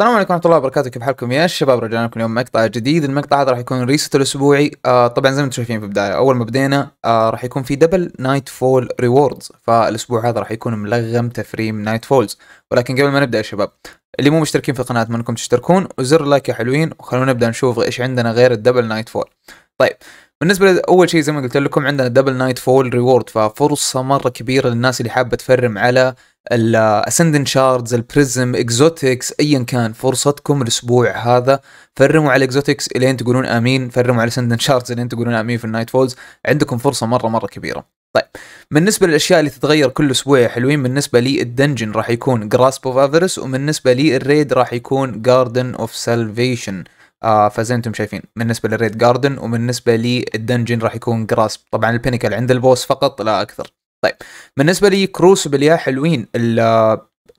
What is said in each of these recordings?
السلام عليكم ورحمة الله وبركاته كيف حالكم يا شباب رجعنا لكم اليوم مقطع جديد المقطع هذا راح يكون ريست الأسبوعي آه طبعا زي ما انتم شايفين في البداية أول ما بدينا آه راح يكون في دبل نايت فول ريوردز فالأسبوع هذا راح يكون ملغم تفريم نايت فولز ولكن قبل ما نبدأ يا شباب اللي مو مشتركين في القناة منكم تشتركون وزر لايك يا حلوين وخلونا نبدأ نشوف ايش عندنا غير الدبل نايت فول طيب بالنسبة لأول شيء زي ما قلت لكم عندنا دبل نايت فول ريورد ففرصة مرة كبيرة للناس اللي حابة تفرم على الاسندن شاردز البريزم اكزوتكس ايا كان فرصتكم الاسبوع هذا فرموا على اكزوتكس الين تقولون امين فرموا على سندن شاردز الين تقولون امين في النايت فولز عندكم فرصه مره مره كبيره طيب بالنسبه للاشياء اللي تتغير كل اسبوع يا حلوين بالنسبه لي الدنجن راح يكون جراسب اوف افرس وبالنسبه لي الريد راح يكون جاردن اوف سالفيشن آه فزي انتم شايفين بالنسبه للريد جاردن وبالنسبه لي الدنجن راح يكون جراسب طبعا البينكل عند البوس فقط لا اكثر طيب بالنسبه لي كروسبل يا حلوين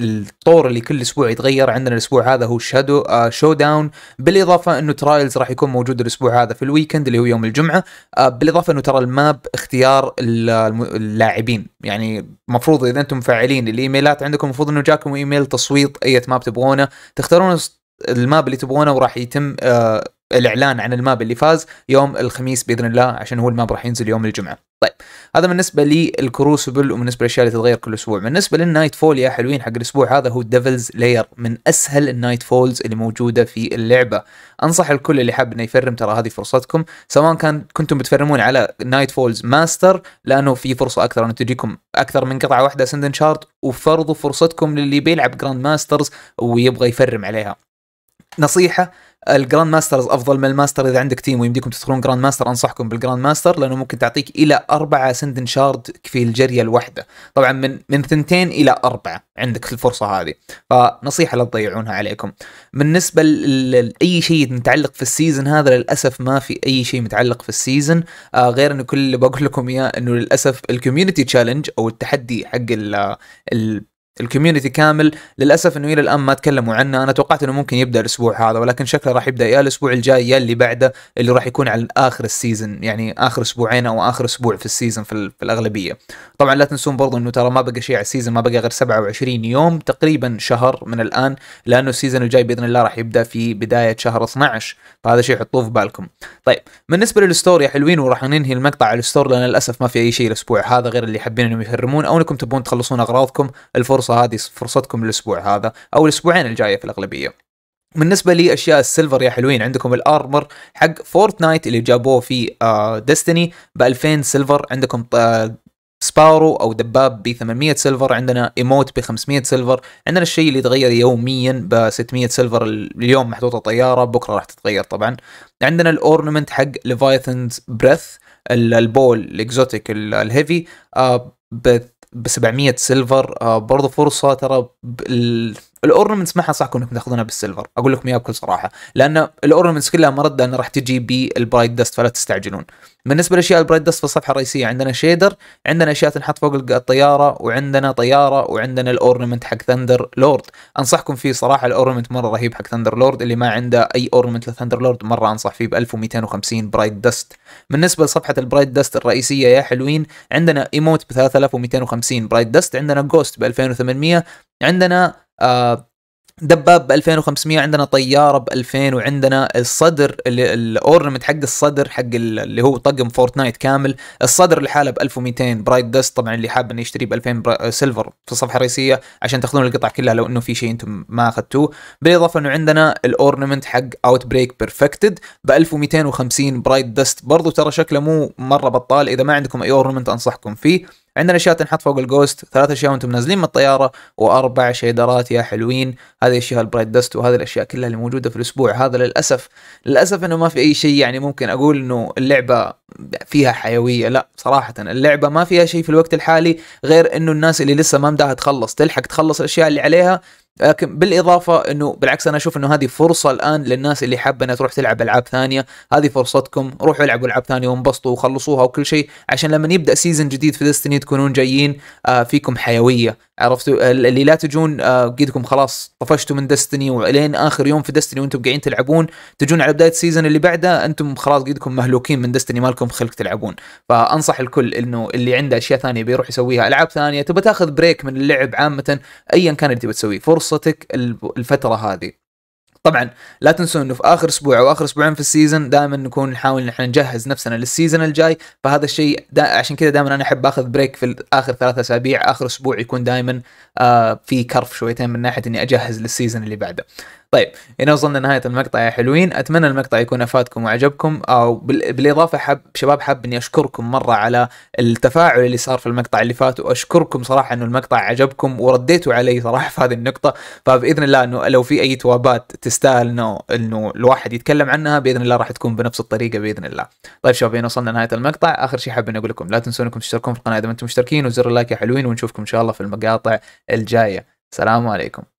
الطور اللي كل اسبوع يتغير عندنا الاسبوع هذا هو شادو آه شو داون بالاضافه انه ترايلز راح يكون موجود الاسبوع هذا في الويكند اللي هو يوم الجمعه آه بالاضافه انه ترى الماب اختيار اللاعبين يعني المفروض اذا انتم مفعلين الايميلات عندكم المفروض انه جاكم ايميل تصويت اي ماب تبغونه تختارون الماب اللي تبغونه وراح يتم آه الاعلان عن الماب اللي فاز يوم الخميس باذن الله عشان هو الماب راح ينزل يوم الجمعه. طيب هذا بالنسبه للكروسبل وبالنسبه للاشياء اللي تتغير كل اسبوع، بالنسبه للنايت فول يا حلوين حق الاسبوع هذا هو ديفلز لاير من اسهل النايت فولز اللي موجوده في اللعبه. انصح الكل اللي حاب انه يفرم ترى هذه فرصتكم، سواء كان كنتم بتفرمون على نايت فولز ماستر لانه في فرصه اكثر انه تجيكم اكثر من قطعه واحده سندن شارد وفرضوا فرصتكم للي بيلعب جراند ماسترز ويبغى يفرم عليها. نصيحه الجراند ماسترز افضل من الماستر اذا عندك تيم ويمديكم تدخلون جراند ماستر انصحكم بالجراند ماستر لانه ممكن تعطيك الى اربعه سندن شارد في الجريه الواحده طبعا من من ثنتين الى اربعه عندك الفرصه هذه فنصيحه لا تضيعونها عليكم بالنسبه لاي شيء متعلق في السيزون هذا للاسف ما في اي شيء متعلق في السيزون آه غير انه كل اللي بقول لكم اياه انه للاسف الكوميونتي تشالنج او التحدي حق ال الكوميونتي كامل للاسف انه الى الان ما تكلموا عنه انا توقعت انه ممكن يبدا الاسبوع هذا ولكن شكله راح يبدا يا الاسبوع الجاي يا اللي بعده اللي راح يكون على اخر السيزون يعني اخر اسبوعين او اخر اسبوع في السيزون في, في الاغلبيه طبعا لا تنسون برضو انه ترى ما بقى شيء على السيزون ما بقى غير 27 يوم تقريبا شهر من الان لانه السيزون الجاي باذن الله راح يبدا في بدايه شهر 12 فهذا شيء حطوه في بالكم طيب بالنسبه للستور يا حلوين وراح ننهي المقطع على الستور لان للاسف ما في اي شيء الاسبوع هذا غير اللي حابين انهم يهرمون او انكم تبون تخلصون اغراضكم الفرصه الفرصه هذه فرصتكم الاسبوع هذا او الاسبوعين الجايه في الاغلبيه بالنسبه لي اشياء السيلفر يا حلوين عندكم الارمر حق فورتنايت اللي جابوه في ديستني آه، ب 2000 سيلفر عندكم آه، سبارو او دباب ب 800 سيلفر عندنا ايموت ب 500 سيلفر عندنا الشيء اللي يتغير يوميا ب 600 سيلفر اليوم محطوطه طياره بكره راح تتغير طبعا عندنا الاورنمنت حق ليفايثنز بريث البول الاكزوتيك الهيفي آه، ب ب 700 سيلفر آه، برضو فرصه ترى الاورنمنتس ما حنصحكم انكم تاخذونها بالسيلفر اقول لكم اياها بكل صراحه لان الاورنمنتس كلها مرده ان راح تجي بالبرايت دست فلا تستعجلون بالنسبه لاشياء البرايت دست في الصفحه الرئيسيه عندنا شيدر عندنا اشياء تنحط فوق الطياره وعندنا طياره وعندنا الاورنمنت حق ثندر لورد انصحكم فيه صراحه الاورنمنت مره رهيب حق ثندر لورد اللي ما عنده اي اورنمنت لثندر لورد مره انصح فيه ب 1250 برايت دست بالنسبه لصفحه البرايت دست الرئيسيه يا حلوين عندنا ايموت ب 3250 برايت دست عندنا جوست ب 2800 عندنا آه، دباب ب 2500 عندنا طياره ب 2000 وعندنا الصدر الاورنمنت حق الصدر حق اللي هو طقم فورتنايت كامل الصدر لحاله ب 1200 برايت دست طبعا اللي حاب انه يشتريه ب 2000 آه، سيلفر في الصفحه الرئيسيه عشان تاخذون القطع كلها لو انه في شيء انتم ما اخذتوه بالاضافه انه عندنا الاورنمنت حق اوت بريك بيرفكتد ب 1250 برايت دست برضو ترى شكله مو مره بطال اذا ما عندكم اي اورنمنت انصحكم فيه عندنا اشياء تنحط فوق الجوست ثلاث اشياء وانتم نازلين من الطياره واربع شيدرات يا حلوين هذه الاشياء البرايت دست وهذه الاشياء كلها اللي موجوده في الاسبوع هذا للاسف للاسف انه ما في اي شيء يعني ممكن اقول انه اللعبه فيها حيويه لا صراحه اللعبه ما فيها شيء في الوقت الحالي غير انه الناس اللي لسه ما مداها تخلص تلحق تخلص الاشياء اللي عليها لكن بالاضافه انه بالعكس انا اشوف انه هذه فرصه الان للناس اللي حابه انها تروح تلعب العاب ثانيه، هذه فرصتكم، روحوا العبوا العاب ثانيه وانبسطوا وخلصوها وكل شيء عشان لما يبدا سيزون جديد في ديستني تكونون جايين آه، فيكم حيويه، عرفتوا آه، اللي لا تجون آه، قيدكم خلاص طفشتوا من دستني ولين اخر يوم في دستني وانتم قاعدين تلعبون تجون على بدايه السيزون اللي بعده انتم خلاص قيدكم مهلوكين من دستني مالكم خلق تلعبون فانصح الكل انه اللي عنده اشياء ثانيه بيروح يسويها العاب ثانيه تبى تاخذ بريك من اللعب عامه ايا كان اللي تبى تسويه فرصتك الفتره هذه طبعا لا تنسوا انه في اخر اسبوع او اخر اسبوعين في السيزون دائما نكون نحاول ان احنا نجهز نفسنا للسيزون الجاي فهذا الشيء دا عشان كذا دائما انا احب اخذ بريك في اخر ثلاثة اسابيع اخر اسبوع يكون دائما آه في كرف شويتين من ناحيه اني اجهز للسيزون اللي بعده طيب هنا وصلنا لنهايه المقطع يا حلوين اتمنى المقطع يكون افادكم وعجبكم او آه، بالاضافه حب شباب حاب اني اشكركم مره على التفاعل اللي صار في المقطع اللي فات واشكركم صراحه انه المقطع عجبكم ورديتوا علي صراحه في هذه النقطه فباذن الله انه لو في اي توابات تستاهل انه انه الواحد يتكلم عنها باذن الله راح تكون بنفس الطريقه باذن الله طيب شباب هنا وصلنا لنهايه المقطع اخر شيء حاب أن اقول لكم لا تنسون انكم تشتركون في القناه اذا ما انتم مشتركين وزر اللايك يا حلوين ونشوفكم ان شاء الله في المقاطع الجايه سلام عليكم